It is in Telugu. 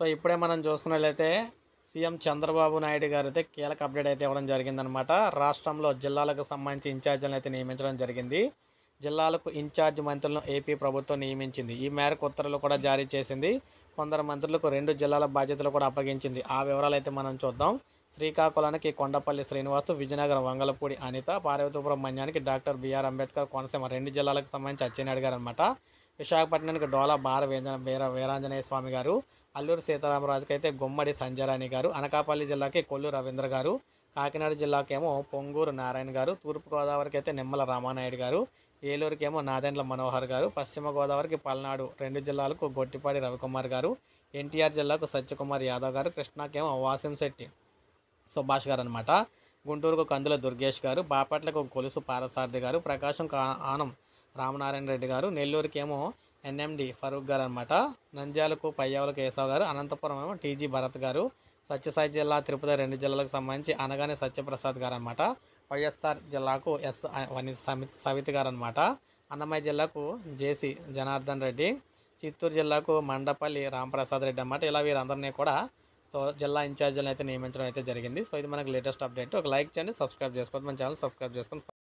సో ఇప్పుడే మనం చూసుకున్నట్లయితే సీఎం చంద్రబాబు నాయుడు గారు అయితే కీలక అప్డేట్ అయితే ఇవ్వడం జరిగిందనమాట రాష్ట్రంలో జిల్లాలకు సంబంధించి ఇన్ఛార్జీలను అయితే నియమించడం జరిగింది జిల్లాలకు ఇన్ఛార్జ్ మంత్రులను ఏపీ ప్రభుత్వం నియమించింది ఈ మేరకు ఉత్తర్వులు కూడా జారీ చేసింది కొందరు మంత్రులకు రెండు జిల్లాల బాధ్యతలు కూడా అప్పగించింది ఆ వివరాలు అయితే మనం చూద్దాం శ్రీకాకుళానికి కొండపల్లి శ్రీనివాసు విజయనగరం వంగలపూడి అనిత పార్వతీపురం మన్యానికి డాక్టర్ బీఆర్ అంబేద్కర్ కోనసీమ రెండు జిల్లాలకు సంబంధించి అచ్చెన్నాయుడు గారు అనమాట విశాఖపట్నానికి డోలా బార వీర వీరాంజనేయ స్వామి గారు అల్లూరు సీతారామరాజుకి అయితే గుమ్మడి సంజరాణి గారు అనకాపల్లి జిల్లాకి కొల్లు రవీంద్ర గారు కాకినాడ జిల్లాకేమో పొంగూరు నారాయణ గారు తూర్పుగోదావరికి అయితే నిమ్మల రామానాయుడు గారు ఏలూరుకి ఏమో నాదెండ్ల మనోహర్ గారు పశ్చిమ గోదావరికి పల్నాడు రెండు జిల్లాలకు గొట్టిపాడి రవికుమార్ గారు ఎన్టీఆర్ జిల్లాకు సత్యకుమార్ యాదవ్ గారు కృష్ణాకేమో వాసింశెట్టి సుభాష్ గారు అనమాట గుంటూరుకు కందుల దుర్గేష్ గారు బాపట్లకు కొలుసు పారసార్థి గారు ప్రకాశం ఆనం రామనారాయణ రెడ్డి గారు నెల్లూరుకేమో ఎన్ఎండి ఫరూక్ గారు అనమాట నంద్యాలకు పయ్యావుల కేశవ్ గారు అనంతపురం ఏమో టీజీ భరత్ గారు సత్యసాయి జిల్లా తిరుపతి రెండు జిల్లాలకు సంబంధించి అనగానే సత్యప్రసాద్ గారు అనమాట వైఎస్ఆర్ జిల్లాకు ఎస్ వని సమితి సవితి గారు అనమాట అన్నమయ్య జిల్లాకు జేసీ జనార్దన్ రెడ్డి చిత్తూరు జిల్లాకు మండపల్లి రామప్రసాద్ రెడ్డి అనమాట ఇలా వీరందరినీ కూడా సో జిల్లా ఇన్ఛార్జీలను అయితే నియమించడం అయితే జరిగింది సో ఇది మనకు లేటెస్ట్ అప్డేట్ ఒక లైక్ చేయండి సబ్స్క్రైబ్ చేసుకోవద్దు మన ఛానల్ సబ్స్క్రైబ్ చేసుకోండి